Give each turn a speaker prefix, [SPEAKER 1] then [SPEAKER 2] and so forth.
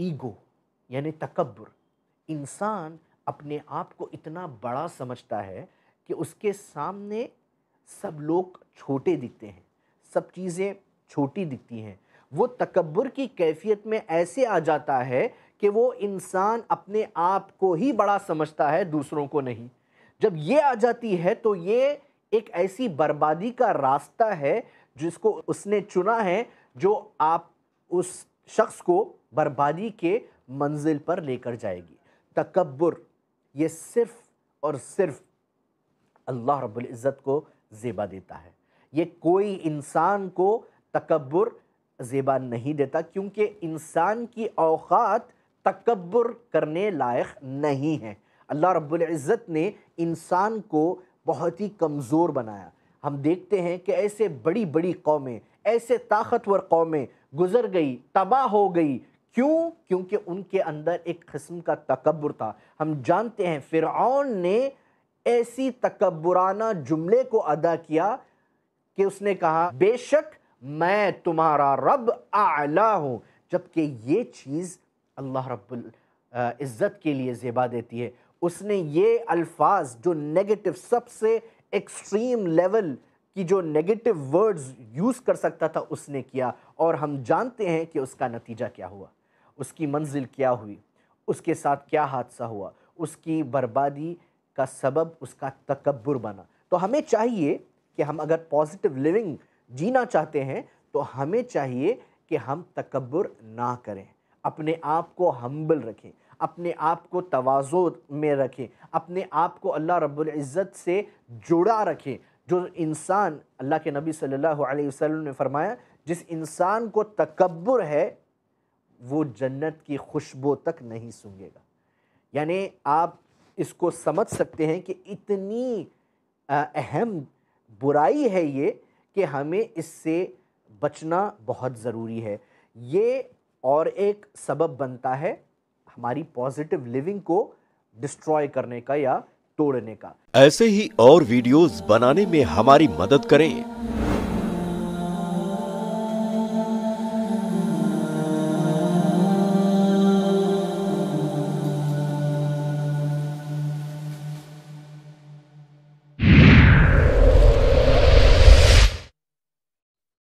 [SPEAKER 1] ego यानी तकबर इंसान अपने आप को इतना बड़ा समझता है कि उसके सामने सब लोग छोटे दिखते हैं सब चीज़ें छोटी दिखती हैं वो तकबर की कैफियत में ऐसे आ जाता है कि वो इंसान अपने आप को ही बड़ा समझता है दूसरों को नहीं जब ये आ जाती है तो ये एक ऐसी बर्बादी का रास्ता है जिसको उसने चुना है जो आप उस शख्स को बर्बादी के मंजिल पर लेकर जाएगी तकबर ये सिर्फ़ और सिर्फ़ अल्लाह रब्बुल इज़्ज़त को ज़ेबा देता है ये कोई इंसान को तकबर ज़ेबा नहीं देता क्योंकि इंसान की औकात तकबर करने लायक नहीं है अल्लाह रब्बुल इज़्ज़त ने इंसान को बहुत ही कमज़ोर बनाया हम देखते हैं कि ऐसे बड़ी बड़ी कौमें ऐसे ताकतवर कौमें गुज़र गई तबाह हो गई क्यों क्योंकि उनके अंदर एक किस्म का तकबर था हम जानते हैं फिर ने ऐसी तकबराना जुमले को अदा किया कि उसने कहा बेशक मैं तुम्हारा रब आला हूँ जबकि ये चीज़ अल्लाह रब्बुल इज़्ज़त के लिए जेबा देती है उसने ये अल्फाज जो नेगेटिव सबसे एक्सट्रीम लेवल की जो नेगेटिव वर्ड्स यूज़ कर सकता था उसने किया और हम जानते हैं कि उसका नतीजा क्या हुआ उसकी मंजिल क्या हुई उसके साथ क्या हादसा हुआ उसकी बर्बादी का सबब उसका तकबर बना तो हमें चाहिए कि हम अगर पॉजिटिव लिविंग जीना चाहते हैं तो हमें चाहिए कि हम तकबर ना करें अपने आप को हम्बल रखें अपने आप को तोज़ो में रखें अपने आप को अल्लाह रब्बुल इज़्ज़त से जुड़ा रखें जो इंसान अल्लाह के नबी सल्लल्लाहु अलैहि वसल्लम ने फरमाया जिस इंसान को तकबर है वो जन्नत की खुशबू तक नहीं सूंघेगा यानी आप इसको समझ सकते हैं कि इतनी अहम बुराई है ये कि हमें इससे बचना बहुत ज़रूरी है ये और एक सबब बनता है हमारी पॉजिटिव लिविंग को डिस्ट्रॉय करने का या तोड़ने का ऐसे ही और वीडियोस बनाने में हमारी मदद करें